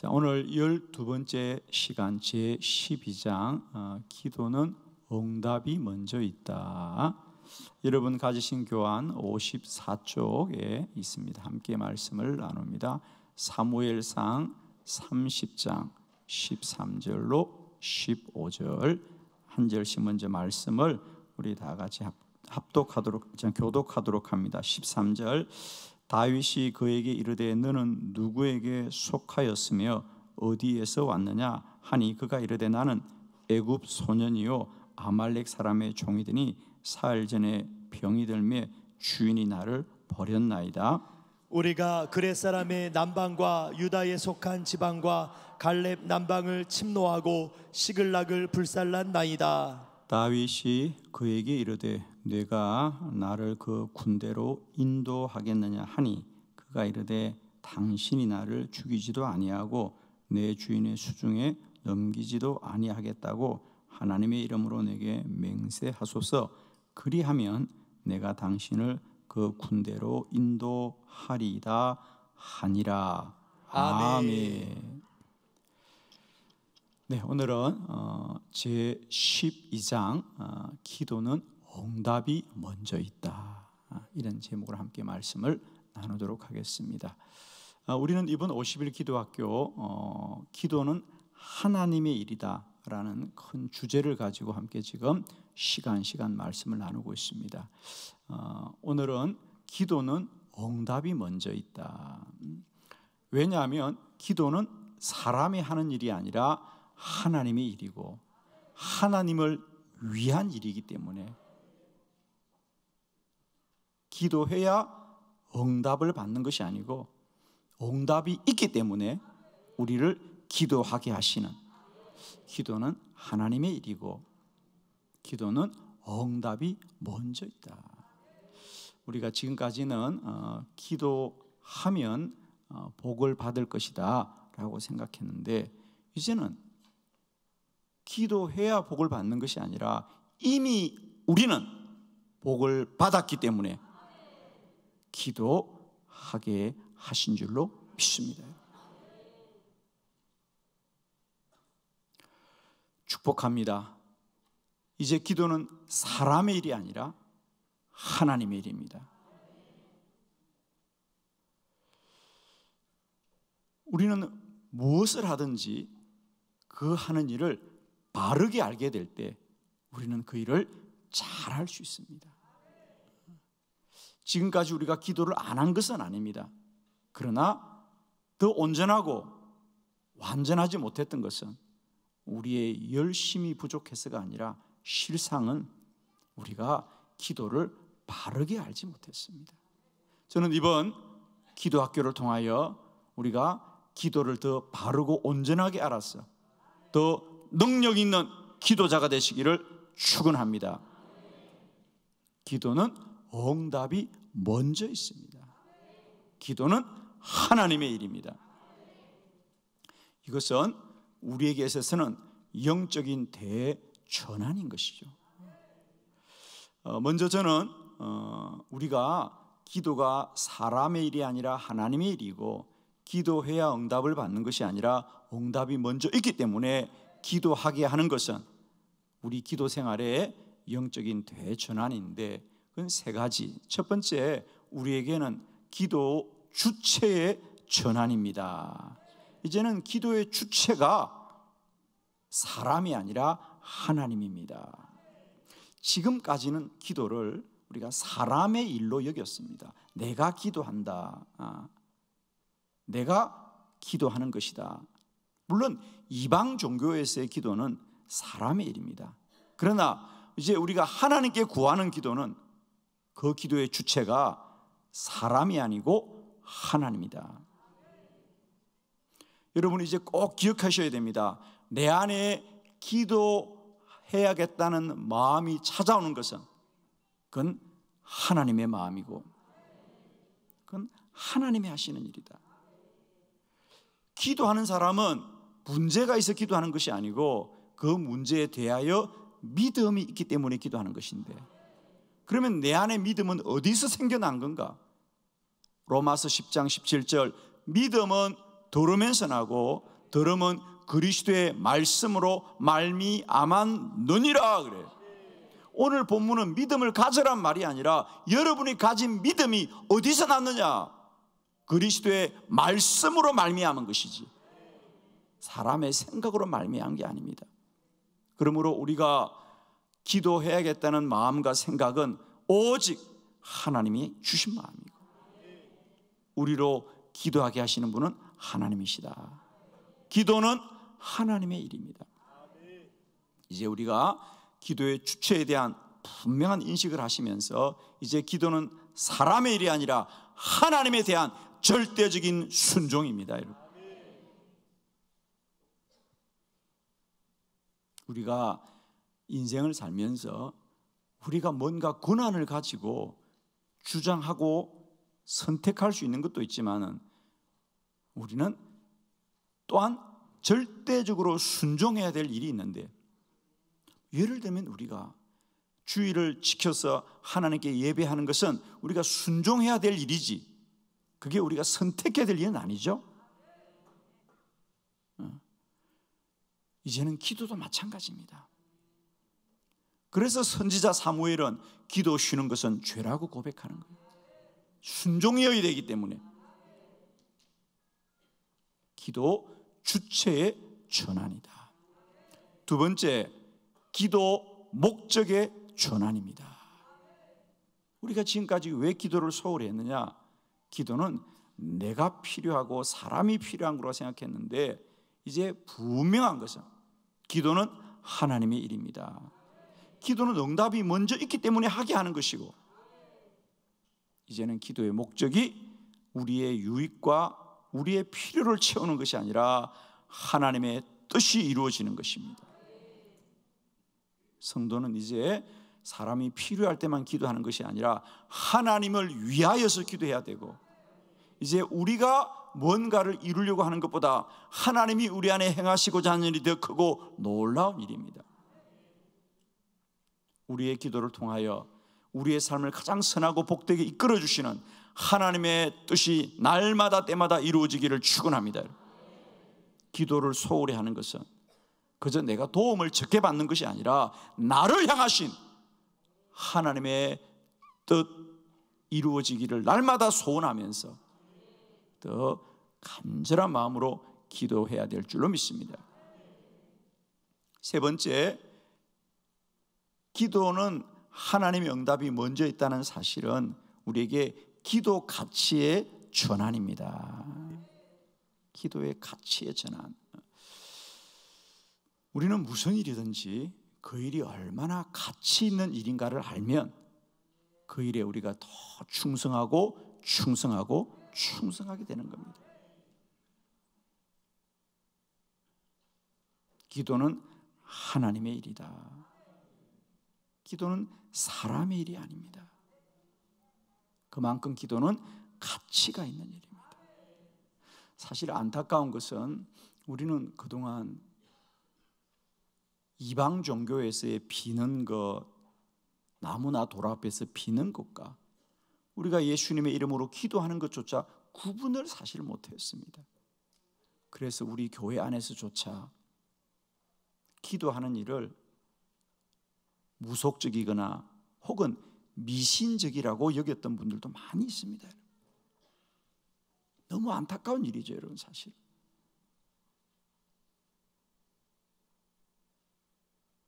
자, 오늘 12번째 시간 제 12장 어, 기도는 응답이 먼저 있다. 여러분 가지신 교환 54쪽에 있습니다. 함께 말씀을 나눕니다. 사무엘상 30장 13절로 15절 한 절씩 먼저 말씀을 우리 다 같이 합독하도록 교독하도록 합니다. 13절 다윗이 그에게 이르되 너는 누구에게 속하였으며 어디에서 왔느냐 하니 그가 이르되 나는 애굽 소년이요 아말렉 사람의 종이되니 사흘 전에 병이 들매 주인이 나를 버렸나이다. 우리가 그레 사람의 남방과 유다에 속한 지방과 갈렙 남방을 침노하고 시글락을 불살랐나이다. 다윗이 그에게 이르되 내가 나를 그 군대로 인도하겠느냐 하니 그가 이르되 당신이 나를 죽이지도 아니하고 내 주인의 수중에 넘기지도 아니하겠다고 하나님의 이름으로 내게 맹세하소서 그리하면 내가 당신을 그 군대로 인도하리이다 하니라 아멘. 네 오늘은 어, 제 12장 어, 기도는 응답이 먼저 있다. 아, 이런 제목으로 함께 말씀을 나누도록 하겠습니다. 아, 우리는 이번 50일 기도학교 어, 기도는 하나님의 일이다라는 큰 주제를 가지고 함께 지금 시간 시간 말씀을 나누고 있습니다. 어, 오늘은 기도는 응답이 먼저 있다. 음, 왜냐하면 기도는 사람이 하는 일이 아니라 하나님의 일이고 하나님을 위한 일이기 때문에 기도해야 응답을 받는 것이 아니고 응답이 있기 때문에 우리를 기도하게 하시는 기도는 하나님의 일이고 기도는 응답이 먼저 있다. 우리가 지금까지는 어, 기도하면 어, 복을 받을 것이다라고 생각했는데 이제는 기도해야 복을 받는 것이 아니라 이미 우리는 복을 받았기 때문에 기도하게 하신 줄로 믿습니다. 축복합니다. 이제 기도는 사람의 일이 아니라 하나님의 일입니다. 우리는 무엇을 하든지 그 하는 일을 바르게 알게 될 때 우리는 그 일을 잘 할 수 있습니다. 지금까지 우리가 기도를 안 한 것은 아닙니다. 그러나 더 온전하고 완전하지 못했던 것은 우리의 열심이 부족해서가 아니라 실상은 우리가 기도를 바르게 알지 못했습니다. 저는 이번 기도 학교를 통하여 우리가 기도를 더 바르고 온전하게 알아서 더 능력 있는 기도자가 되시기를 축원합니다. 기도는 응답이 먼저 있습니다. 기도는 하나님의 일입니다. 이것은 우리에게 있어서는 영적인 대전환인 것이죠. 어, 먼저 저는 어, 우리가 기도가 사람의 일이 아니라 하나님의 일이고 기도해야 응답을 받는 것이 아니라 응답이 먼저 있기 때문에 기도하게 하는 것은 우리 기도 생활의 영적인 대전환인데 그세 가지. 첫 번째, 우리에게는 기도 주체의 전환입니다. 이제는 기도의 주체가 사람이 아니라 하나님입니다. 지금까지는 기도를 우리가 사람의 일로 여겼습니다. 내가 기도한다. 아, 내가 기도하는 것이다. 물론 이방 종교에서의 기도는 사람의 일입니다. 그러나 이제 우리가 하나님께 구하는 기도는 그 기도의 주체가 사람이 아니고 하나님이다. 여러분 이제 꼭 기억하셔야 됩니다. 내 안에 기도해야겠다는 마음이 찾아오는 것은 그건 하나님의 마음이고 그건 하나님이 하시는 일이다. 기도하는 사람은 문제가 있어 기도하는 것이 아니고 그 문제에 대하여 믿음이 있기 때문에 기도하는 것인데 그러면 내안에 믿음은 어디서 생겨난 건가? 로마서 10장 17절 믿음은 들으면서 나고 들음은 그리스도의 말씀으로 말미암한 눈이라 그래 오늘 본문은 믿음을 가져란 말이 아니라 여러분이 가진 믿음이 어디서 났느냐? 그리스도의 말씀으로 말미암은 것이지 사람의 생각으로 말미암은 게 아닙니다. 그러므로 우리가 기도해야겠다는 마음과 생각은 오직 하나님이 주신 마음이고 우리로 기도하게 하시는 분은 하나님이시다. 기도는 하나님의 일입니다. 이제 우리가 기도의 주체에 대한 분명한 인식을 하시면서 이제 기도는 사람의 일이 아니라 하나님에 대한 절대적인 순종입니다. 우리가 인생을 살면서 우리가 뭔가 권한을 가지고 주장하고 선택할 수 있는 것도 있지만 우리는 또한 절대적으로 순종해야 될 일이 있는데 예를 들면 우리가 주의를 지켜서 하나님께 예배하는 것은 우리가 순종해야 될 일이지 그게 우리가 선택해야 될 일은 아니죠. 어. 이제는 기도도 마찬가지입니다. 그래서 선지자 사무엘은 기도 쉬는 것은 죄라고 고백하는 거예요. 순종이어야 되기 때문에 기도 주체의 전환이다. 두 번째, 기도 목적의 전환입니다. 우리가 지금까지 왜 기도를 소홀히 했느냐? 기도는 내가 필요하고 사람이 필요한 거로 생각했는데 이제 분명한 것은 기도는 하나님의 일입니다. 기도는 응답이 먼저 있기 때문에 하게 하는 것이고 이제는 기도의 목적이 우리의 유익과 우리의 필요를 채우는 것이 아니라 하나님의 뜻이 이루어지는 것입니다. 성도는 이제 사람이 필요할 때만 기도하는 것이 아니라 하나님을 위하여서 기도해야 되고 이제 우리가 뭔가를 이루려고 하는 것보다 하나님이 우리 안에 행하시고자 하는 일이 더 크고 놀라운 일입니다. 우리의 기도를 통하여 우리의 삶을 가장 선하고 복되게 이끌어 주시는 하나님의 뜻이 날마다 때마다 이루어지기를 축원합니다. 기도를 소홀히 하는 것은 그저 내가 도움을 적게 받는 것이 아니라 나를 향하신 하나님의 뜻 이루어지기를 날마다 소원하면서 더 간절한 마음으로 기도해야 될 줄로 믿습니다. 세 번째, 기도는 하나님의 응답이 먼저 있다는 사실은 우리에게 기도 가치의 전환입니다. 기도의 가치의 전환. 우리는 무슨 일이든지 그 일이 얼마나 가치 있는 일인가를 알면 그 일에 우리가 더 충성하고 충성하고 충성하게 되는 겁니다. 기도는 하나님의 일이다. 기도는 사람의 일이 아닙니다. 그만큼 기도는 가치가 있는 일입니다. 사실 안타까운 것은 우리는 그동안 이방 종교에서의 비는 것, 나무나 돌 앞에서 비는 것과 우리가 예수님의 이름으로 기도하는 것조차 구분을 사실 못했습니다. 그래서 우리 교회 안에서조차 기도하는 일을 무속적이거나 혹은 미신적이라고 여겼던 분들도 많이 있습니다. 너무 안타까운 일이죠, 여러분 사실.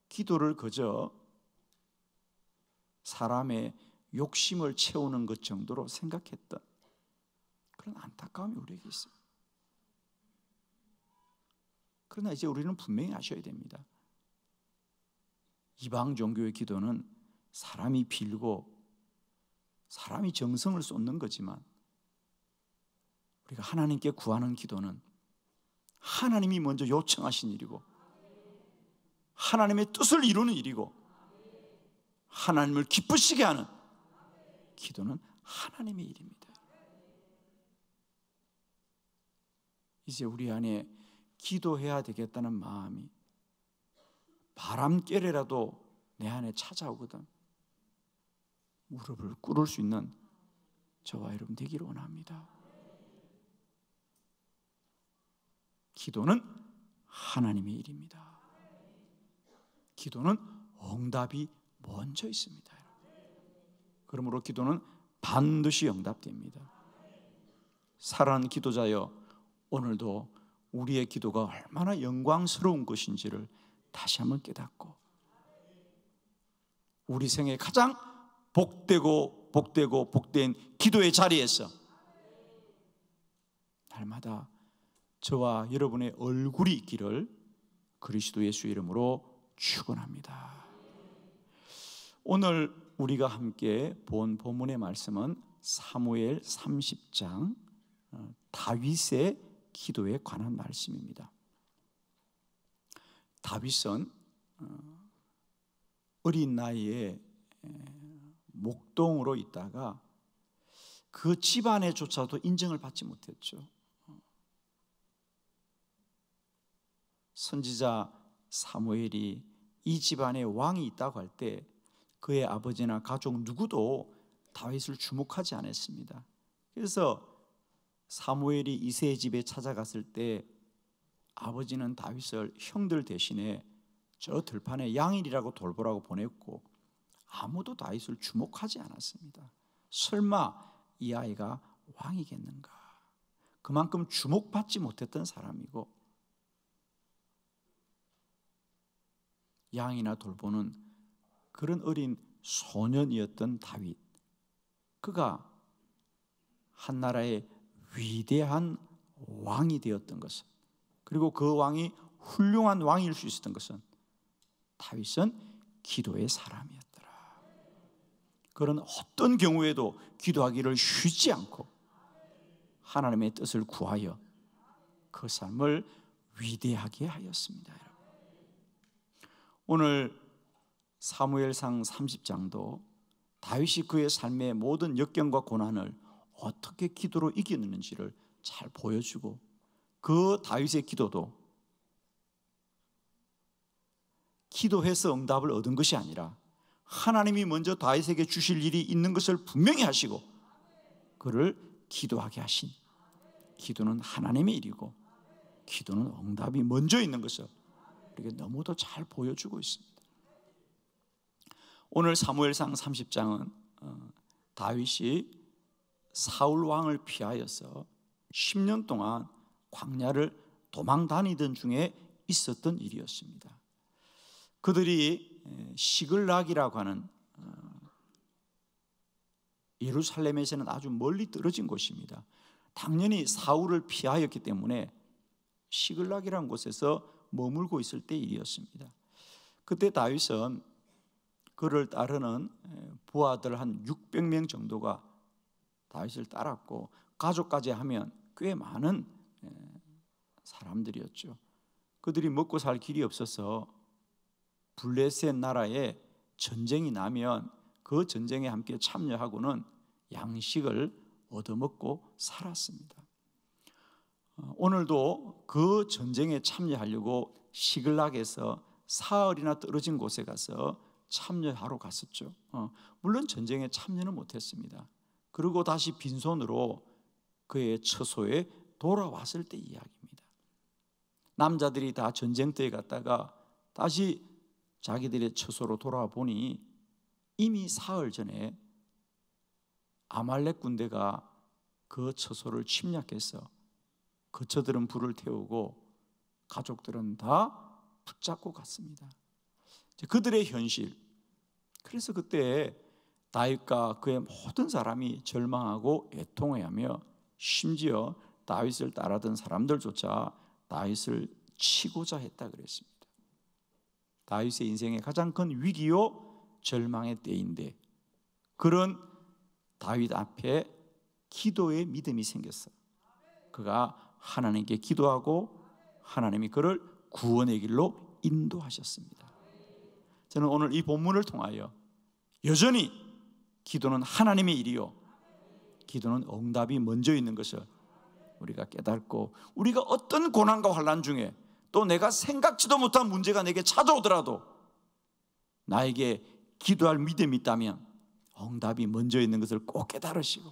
기도를 그저 사람의 욕심을 채우는 것 정도로 생각했던 그런 안타까움이 우리에게 있습니다. 그러나 이제 우리는 분명히 아셔야 됩니다. 이방 종교의 기도는 사람이 빌고 사람이 정성을 쏟는 거지만 우리가 하나님께 구하는 기도는 하나님이 먼저 요청하신 일이고 하나님의 뜻을 이루는 일이고 하나님을 기쁘시게 하는 기도는 하나님의 일입니다. 이제 우리 안에 기도해야 되겠다는 마음이 바람결에라도 내 안에 찾아오거든. 무릎을 꿇을 수 있는 저와 여러분 되기를 원합니다. 기도는 하나님의 일입니다. 기도는 응답이 먼저 있습니다. 그러므로 기도는 반드시 응답됩니다. 사랑하는 기도자여, 오늘도 우리의 기도가 얼마나 영광스러운 것인지를 다시 한번 깨닫고 우리 생애 가장 복되고 복되고 복된 기도의 자리에서 날마다 저와 여러분의 얼굴이 있기를 그리스도 예수 이름으로 축원합니다. 오늘 우리가 함께 본 본문의 말씀은 사무엘 30장 어, 다윗의 기도에 관한 말씀입니다. 다윗은 어, 어린 나이에 목동으로 있다가 그 집안에조차도 인정을 받지 못했죠. 선지자 사무엘이 이 집안에 왕이 있다고 할 때 그의 아버지나 가족 누구도 다윗을 주목하지 않았습니다. 그래서 사무엘이 이세 집에 찾아갔을 때 아버지는 다윗을 형들 대신에 저 들판에 양일이라고 돌보라고 보냈고 아무도 다윗을 주목하지 않았습니다. 설마 이 아이가 왕이겠는가? 그만큼 주목받지 못했던 사람이고 양이나 돌보는 그런 어린 소년이었던 다윗. 그가 한나라의 위대한 왕이 되었던 것을 그리고 그 왕이 훌륭한 왕일 수 있었던 것은 다윗은 기도의 사람이었더라. 그런 어떤 경우에도 기도하기를 쉬지 않고 하나님의 뜻을 구하여 그 삶을 위대하게 하였습니다. 오늘 사무엘상 30장도 다윗이 그의 삶의 모든 역경과 고난을 어떻게 기도로 이겨는지를잘 보여주고 그 다윗의 기도도 기도해서 응답을 얻은 것이 아니라 하나님이 먼저 다윗에게 주실 일이 있는 것을 분명히 하시고 그를 기도하게 하신 기도는 하나님의 일이고 기도는 응답이 먼저 있는 것을 이렇게 너무도 잘 보여주고 있습니다. 오늘 사무엘상 30장은 어, 다윗이 사울 왕을 피하여서 10년 동안 광야를 도망 다니던 중에 있었던 일이었습니다. 그들이 시글락이라고 하는 어, 예루살렘에서는 아주 멀리 떨어진 곳입니다. 당연히 사울을 피하였기 때문에 시글락이라는 곳에서 머물고 있을 때 일이었습니다. 그때 다윗은 그를 따르는 부하들 한 600명 정도가 다윗을 따랐고 가족까지 하면 꽤 많은 사람들이었죠. 그들이 먹고 살 길이 없어서 블레셋 나라에 전쟁이 나면 그 전쟁에 함께 참여하고는 양식을 얻어먹고 살았습니다. 어, 오늘도 그 전쟁에 참여하려고 시글락에서 사흘이나 떨어진 곳에 가서 참여하러 갔었죠. 어, 물론 전쟁에 참여는 못했습니다. 그리고 다시 빈손으로 그의 처소에 돌아왔을 때 이야기입니다. 남자들이 다 전쟁터에 갔다가 다시 자기들의 처소로 돌아와 보니 이미 사흘 전에 아말렉 군대가 그 처소를 침략해서 그처들은 불을 태우고 가족들은 다 붙잡고 갔습니다. 그들의 현실. 그래서 그때 다윗과 그의 모든 사람이 절망하고 애통해하며 심지어 다윗을 따라던 사람들조차 다윗을 치고자 했다 그랬습니다. 다윗의 인생의 가장 큰 위기요 절망의 때인데 그런 다윗 앞에 기도의 믿음이 생겼어. 그가 하나님께 기도하고 하나님이 그를 구원의 길로 인도하셨습니다. 저는 오늘 이 본문을 통하여 여전히 기도는 하나님의 일이요. 기도는 응답이 먼저 있는 것을 우리가 깨닫고 우리가 어떤 고난과 환란 중에 또 내가 생각지도 못한 문제가 내게 찾아오더라도 나에게 기도할 믿음이 있다면 응답이 먼저 있는 것을 꼭 깨달으시고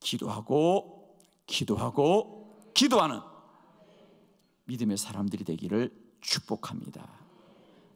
기도하고 기도하고 기도하는 믿음의 사람들이 되기를 축복합니다.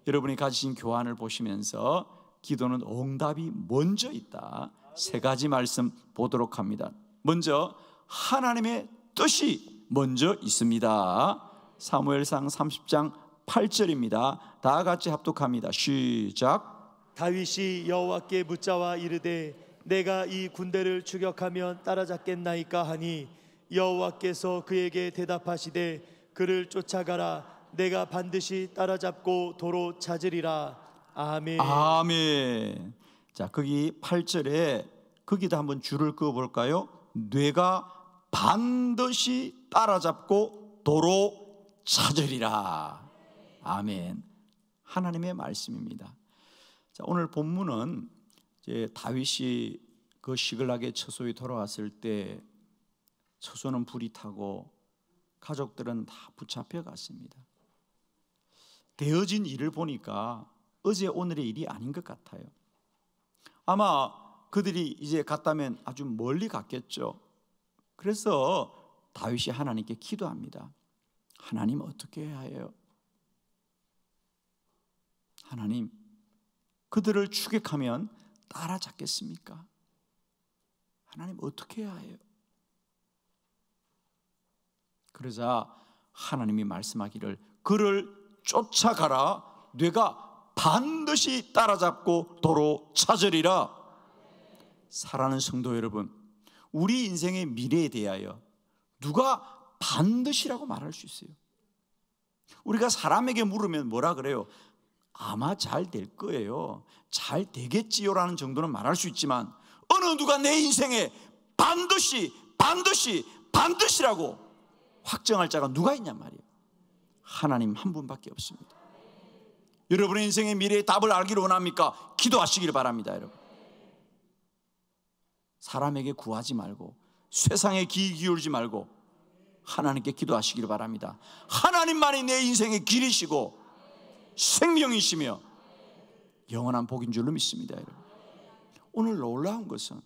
여러분이 가지신 교환을 보시면서 기도는 응답이 먼저 있다. 세 가지 말씀 보도록 합니다. 먼저 하나님의 뜻이 먼저 있습니다. 사무엘상 30장 8절입니다. 다 같이 합독합니다. 시작. 다윗이 여호와께 묻자와 이르되 내가 이 군대를 추격하면 따라잡겠나이까 하니 여호와께서 그에게 대답하시되 그를 쫓아가라 내가 반드시 따라잡고 도로 찾으리라. 아멘. 아멘. 자, 거기 8절에 거기다 한번 줄을 그어 볼까요? 뇌가 반드시 따라잡고 도로 찾으리라. 아멘. 하나님의 말씀입니다. 자, 오늘 본문은 이제 다윗이 그 시글락의 처소에 돌아왔을 때 처소는 불이 타고 가족들은 다 붙잡혀 갔습니다. 되어진 일을 보니까 어제 오늘의 일이 아닌 것 같아요. 아마 그들이 이제 갔다면 아주 멀리 갔겠죠. 그래서 다윗이 하나님께 기도합니다. 하나님 어떻게 해야 해요? 하나님 그들을 추격하면 따라잡겠습니까? 하나님 어떻게 해야 해요? 그러자 하나님이 말씀하기를 그를 쫓아가라 내가 반드시 따라잡고 도로 찾으리라. 사랑하는 성도 여러분, 우리 인생의 미래에 대하여 누가 반드시라고 말할 수 있어요? 우리가 사람에게 물으면 뭐라 그래요? 아마 잘 될 거예요. 잘 되겠지요라는 정도는 말할 수 있지만 어느 누가 내 인생에 반드시 반드시 반드시라고 확정할 자가 누가 있냔 말이에요. 하나님 한 분밖에 없습니다. 여러분의 인생의 미래의 답을 알기를 원합니까? 기도하시길 바랍니다, 여러분. 사람에게 구하지 말고 세상에 귀 기울지 말고 하나님께 기도하시길 바랍니다. 하나님만이 내 인생의 길이시고 생명이시며 영원한 복인 줄로 믿습니다, 여러분. 오늘 놀라운 것은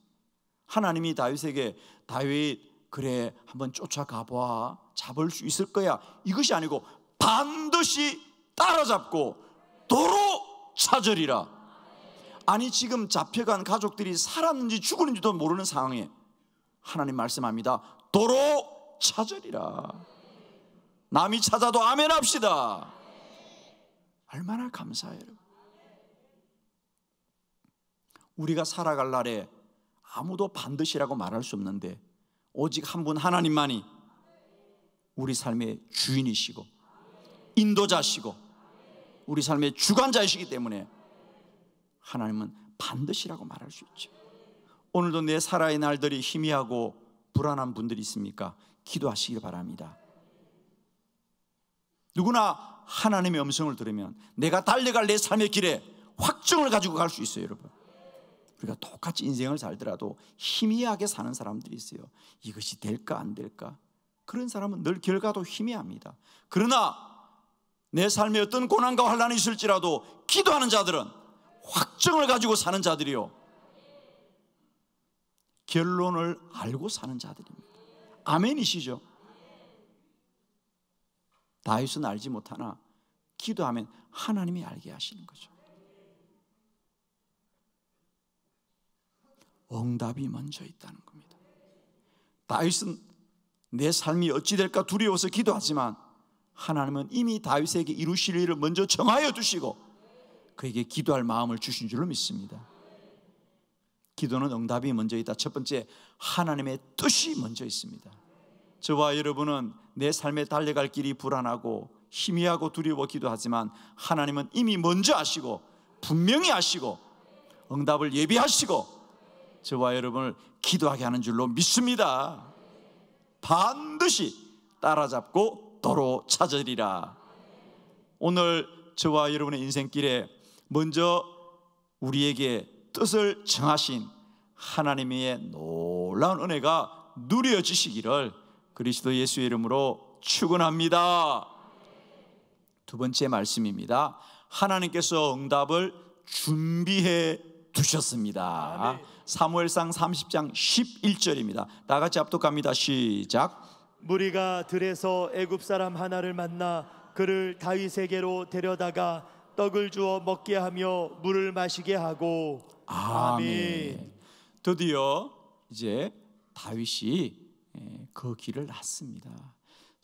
하나님이 다윗에게 다윗 그래 한번 쫓아가 봐 잡을 수 있을 거야 이것이 아니고 반드시 따라잡고 도로 찾으리라. 아니 지금 잡혀간 가족들이 살았는지 죽었는지도 모르는 상황에 하나님 말씀합니다. 도로 찾으리라. 남이 찾아도 아멘합시다. 얼마나 감사해요. 우리가 살아갈 날에 아무도 반드시라고 말할 수 없는데 오직 한 분 하나님만이 우리 삶의 주인이시고 인도자시고 우리 삶의 주관자이시기 때문에 하나님은 반드시라고 말할 수 있죠. 오늘도 내 살아의 날들이 희미하고 불안한 분들이 있습니까? 기도하시길 바랍니다. 누구나 하나님의 음성을 들으면 내가 달려갈 내 삶의 길에 확정을 가지고 갈 수 있어요, 여러분. 우리가 똑같이 인생을 살더라도 희미하게 사는 사람들이 있어요. 이것이 될까 안 될까? 그런 사람은 늘 결과도 희미합니다. 그러나 내 삶에 어떤 고난과 환란이 있을지라도 기도하는 자들은 확정을 가지고 사는 자들이요. 결론을 알고 사는 자들입니다. 아멘이시죠? 다윗은 알지 못하나 기도하면 하나님이 알게 하시는 거죠. 응답이 먼저 있다는 겁니다. 다윗은 내 삶이 어찌 될까 두려워서 기도하지만 하나님은 이미 다윗에게 이루실 일을 먼저 정하여 두시고 그에게 기도할 마음을 주신 줄로 믿습니다. 기도는 응답이 먼저 있다. 첫 번째, 하나님의 뜻이 먼저 있습니다. 저와 여러분은 내 삶에 달려갈 길이 불안하고 희미하고 두려워 기도하지만 하나님은 이미 먼저 아시고 분명히 아시고 응답을 예비하시고 저와 여러분을 기도하게 하는 줄로 믿습니다. 반드시 따라잡고 도로 찾으리라. 오늘 저와 여러분의 인생길에 먼저 우리에게 뜻을 정하신 하나님의 놀라운 은혜가 누려지시기를 그리스도 예수 이름으로 축원합니다. 두 번째 말씀입니다. 하나님께서 응답을 준비해 두셨습니다. 사무엘상 30장 11절입니다. 다 같이 합독합니다. 시작. 무리가 들에서 애굽 사람 하나를 만나 그를 다윗에게로 데려다가 떡을 주어 먹게 하며 물을 마시게 하고 아멘. 드디어 이제 다윗이 예, 그 길을 났습니다.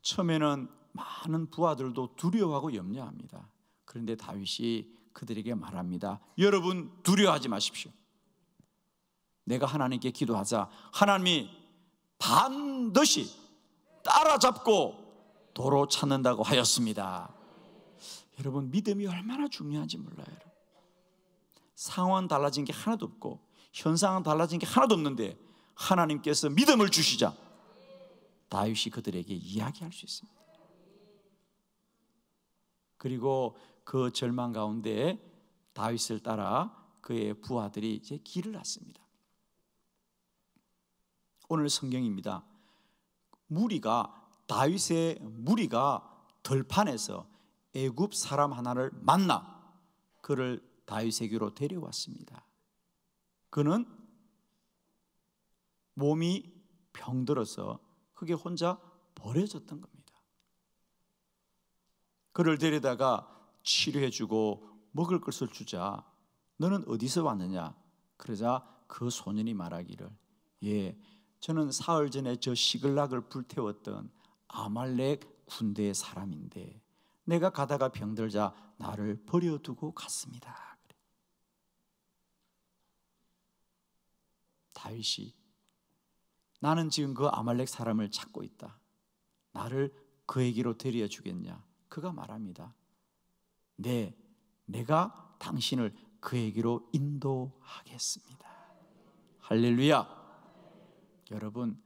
처음에는 많은 부하들도 두려워하고 염려합니다. 그런데 다윗이 그들에게 말합니다. 여러분 두려워하지 마십시오. 내가 하나님께 기도하자 하나님이 반드시 따라잡고 도로 찾는다고 하였습니다. 여러분 믿음이 얼마나 중요한지 몰라요. 여러분. 상황 달라진 게 하나도 없고 현상은 달라진 게 하나도 없는데 하나님께서 믿음을 주시자 다윗이 그들에게 이야기할 수 있습니다. 그리고 그 절망 가운데 다윗을 따라 그의 부하들이 이제 길을 났습니다. 오늘 성경입니다. 무리가 다윗의 무리가 들판에서 애굽 사람 하나를 만나 그를 다윗에게로 데려왔습니다. 그는 몸이 병들어서 그게 혼자 버려졌던 겁니다. 그를 데려다가 치료해주고 먹을 것을 주자 너는 어디서 왔느냐? 그러자 그 소년이 말하기를 예 저는 사흘 전에 저 시글락을 불태웠던 아말렉 군대의 사람인데 내가 가다가 병들자 나를 버려두고 갔습니다. 다윗이 나는 지금 그 아말렉 사람을 찾고 있다. 나를 그에게로 데려 주겠냐? 그가 말합니다. 네, 내가 당신을 그에게로 인도하겠습니다. 할렐루야. 여러분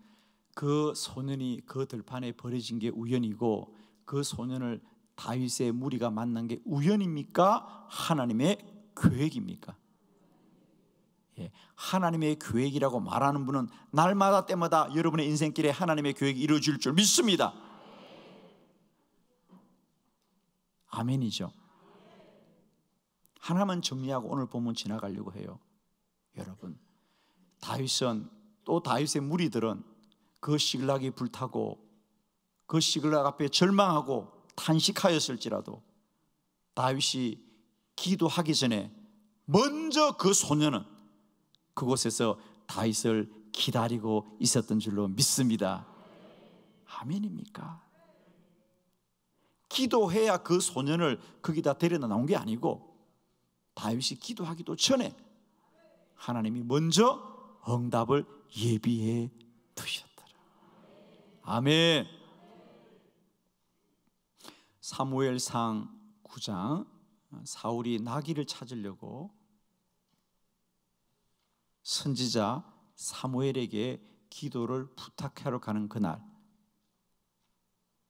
그 소년이 그 들판에 버려진 게 우연이고 그 소년을 다윗의 무리가 만난 게 우연입니까? 하나님의 계획입니까? 예, 하나님의 계획이라고 말하는 분은 날마다 때마다 여러분의 인생길에 하나님의 계획이 이루어질 줄 믿습니다. 아멘이죠. 하나만 정리하고 오늘 본문 지나가려고 해요. 여러분, 다윗은 또 다윗의 무리들은 그 시글락이 불타고 그 시글락 앞에 절망하고 탄식하였을지라도 다윗이 기도하기 전에 먼저 그소년은 그곳에서 다윗을 기다리고 있었던 줄로 믿습니다. 아멘입니까? 기도해야 그 소년을 거기다 데려다 나온 게 아니고 다윗이 기도하기도 전에 하나님이 먼저 응답을 예비해 두셨더라. 아멘. 사무엘상 9장 사울이 나귀를 찾으려고 선지자 사무엘에게 기도를 부탁하러 가는 그날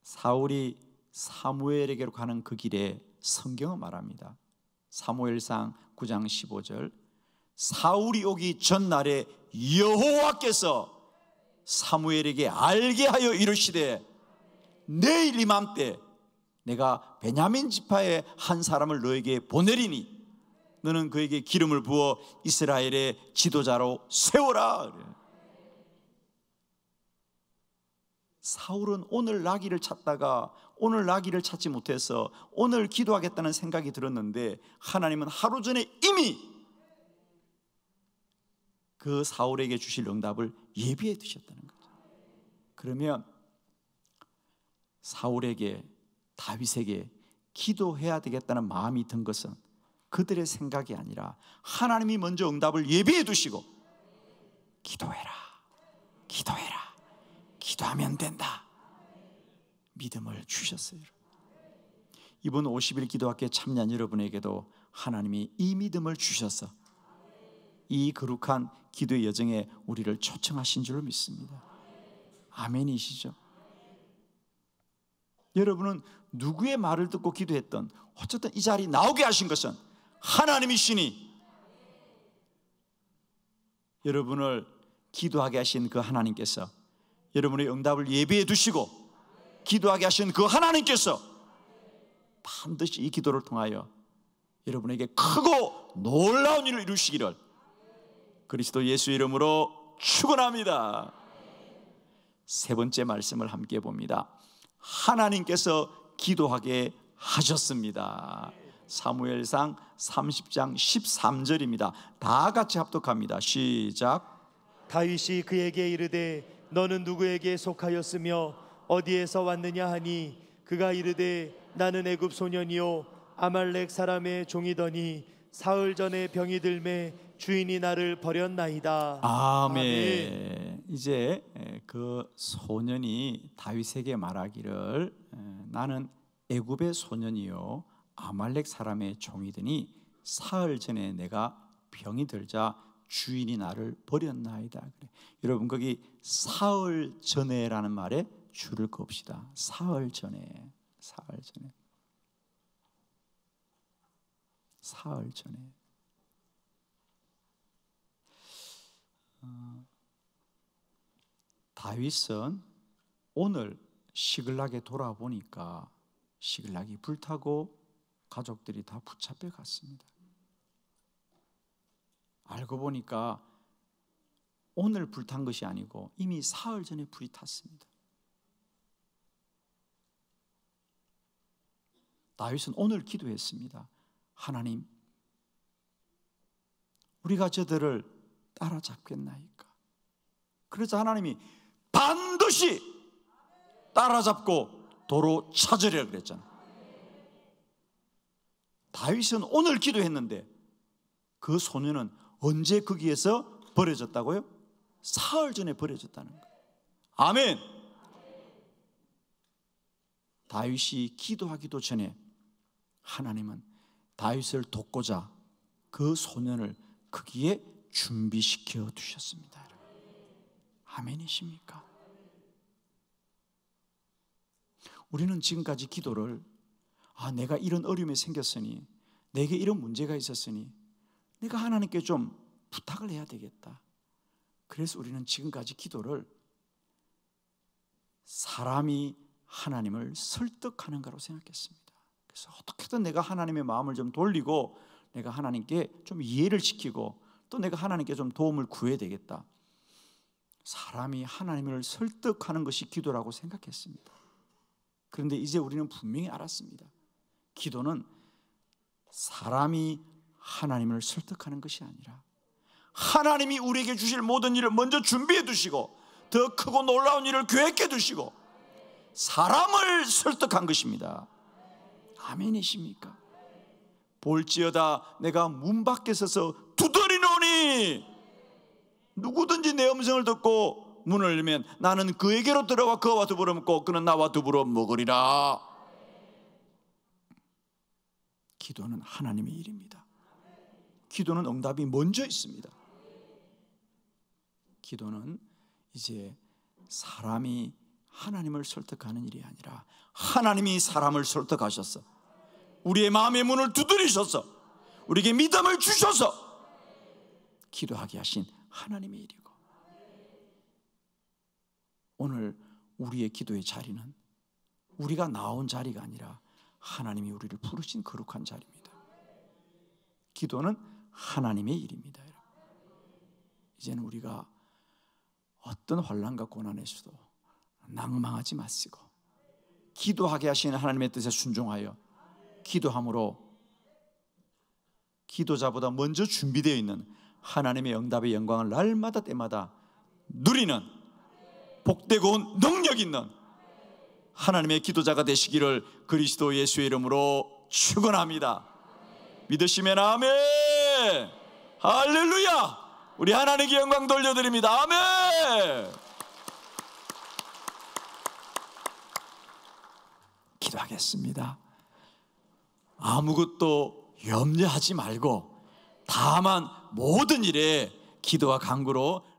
사울이 사무엘에게로 가는 그 길에 성경은 말합니다. 사무엘상 9장 15절 사울이 오기 전날에 여호와께서 사무엘에게 알게 하여 이르시되 내일 이맘때 내가 베냐민 지파의 한 사람을 너에게 보내리니 너는 그에게 기름을 부어 이스라엘의 지도자로 세워라 사울은 오늘 나귀를 찾다가 오늘 나귀를 찾지 못해서 오늘 기도하겠다는 생각이 들었는데 하나님은 하루 전에 이미 그 사울에게 주실 응답을 예비해 두셨다는 거죠. 그러면 사울에게 다윗에게 기도해야 되겠다는 마음이 든 것은 그들의 생각이 아니라 하나님이 먼저 응답을 예비해 두시고 기도해라. 기도해라. 기도하면 된다. 믿음을 주셨어요. 이번 50일 기도학교 참여한 여러분에게도 하나님이 이 믿음을 주셔서 이 거룩한 기도의 여정에 우리를 초청하신 줄 믿습니다. 아멘이시죠? 여러분은 누구의 말을 듣고 기도했던 어쨌든 이 자리 나오게 하신 것은 하나님이시니 여러분을 기도하게 하신 그 하나님께서 여러분의 응답을 예비해 두시고 기도하게 하신 그 하나님께서 반드시 이 기도를 통하여 여러분에게 크고 놀라운 일을 이루시기를 그리스도 예수 이름으로 축원합니다. 세 번째 말씀을 함께 봅니다. 하나님께서 기도하게 하셨습니다. 사무엘상 30장 13절입니다. 다 같이 합독합니다. 시작. 다윗이 그에게 이르되 너는 누구에게 속하였으며 어디에서 왔느냐 하니 그가 이르되 나는 애굽 소년이요 아말렉 사람의 종이더니 사흘 전에 병이 들매 주인이 나를 버렸나이다. 아멘. 아멘. 이제 그 소년이 다윗에게 말하기를 나는 애굽의 소년이요 아말렉 사람의 종이더니 사흘 전에 내가 병이 들자 주인이 나를 버렸나이다. 그래. 여러분 거기 사흘 전에라는 말에 줄을 긋시다. 사흘 전에, 사흘 전에, 사흘 전에. 어. 다윗은 오늘 시글락에 돌아보니까 시글락이 불타고 가족들이 다 붙잡혀 갔습니다. 알고 보니까 오늘 불탄 것이 아니고 이미 사흘 전에 불이 탔습니다. 다윗은 오늘 기도했습니다. 하나님, 우리가 저들을 따라잡겠나이까? 그래서 하나님이 반드시 따라잡고 도로 찾으려 그랬잖아. 다윗은 오늘 기도했는데 그 소녀는 언제 거기에서 버려졌다고요? 사흘 전에 버려졌다는 거예요. 아멘. 다윗이 기도하기도 전에 하나님은 다윗을 돕고자 그 소년을 거기에 준비시켜 두셨습니다. 아멘이십니까? 우리는 지금까지 기도를 아, 내가 이런 어려움이 생겼으니 내게 이런 문제가 있었으니 내가 하나님께 좀 부탁을 해야 되겠다. 그래서 우리는 지금까지 기도를 사람이 하나님을 설득하는가로 생각했습니다. 그래서 어떻게든 내가 하나님의 마음을 좀 돌리고 내가 하나님께 좀 이해를 시키고 또 내가 하나님께 좀 도움을 구해야 되겠다. 사람이 하나님을 설득하는 것이 기도라고 생각했습니다. 그런데 이제 우리는 분명히 알았습니다. 기도는 사람이 하나님을 설득하는 것이 아니라 하나님이 우리에게 주실 모든 일을 먼저 준비해 두시고 더 크고 놀라운 일을 계획해 두시고 사람을 설득한 것입니다. 아멘이십니까? 볼지어다 내가 문 밖에 서서 누구든지 내 음성을 듣고 문을 열면 나는 그에게로 들어와 그와 두부어 먹고 그는 나와 두부어 먹으리라. 기도는 하나님의 일입니다. 기도는 응답이 먼저 있습니다. 기도는 이제 사람이 하나님을 설득하는 일이 아니라 하나님이 사람을 설득하셨어. 우리의 마음의 문을 두드리셨어 우리에게 믿음을 주셔서 기도하게 하신 하나님의 일이고 오늘 우리의 기도의 자리는 우리가 나온 자리가 아니라 하나님이 우리를 부르신 거룩한 자리입니다. 기도는 하나님의 일입니다. 이제는 우리가 어떤 환란과 고난에서도 낭망하지 마시고 기도하게 하시는 하나님의 뜻에 순종하여 기도함으로 기도자보다 먼저 준비되어 있는 하나님의 응답의 영광을 날마다 때마다 누리는 복되고 능력 있는 하나님의 기도자가 되시기를 그리스도 예수의 이름으로 축원합니다. 믿으시면 아멘. 할렐루야. 우리 하나님께 영광 돌려드립니다. 아멘. 기도하겠습니다. 아무것도 염려하지 말고 다만 모든 일에 기도와 간구로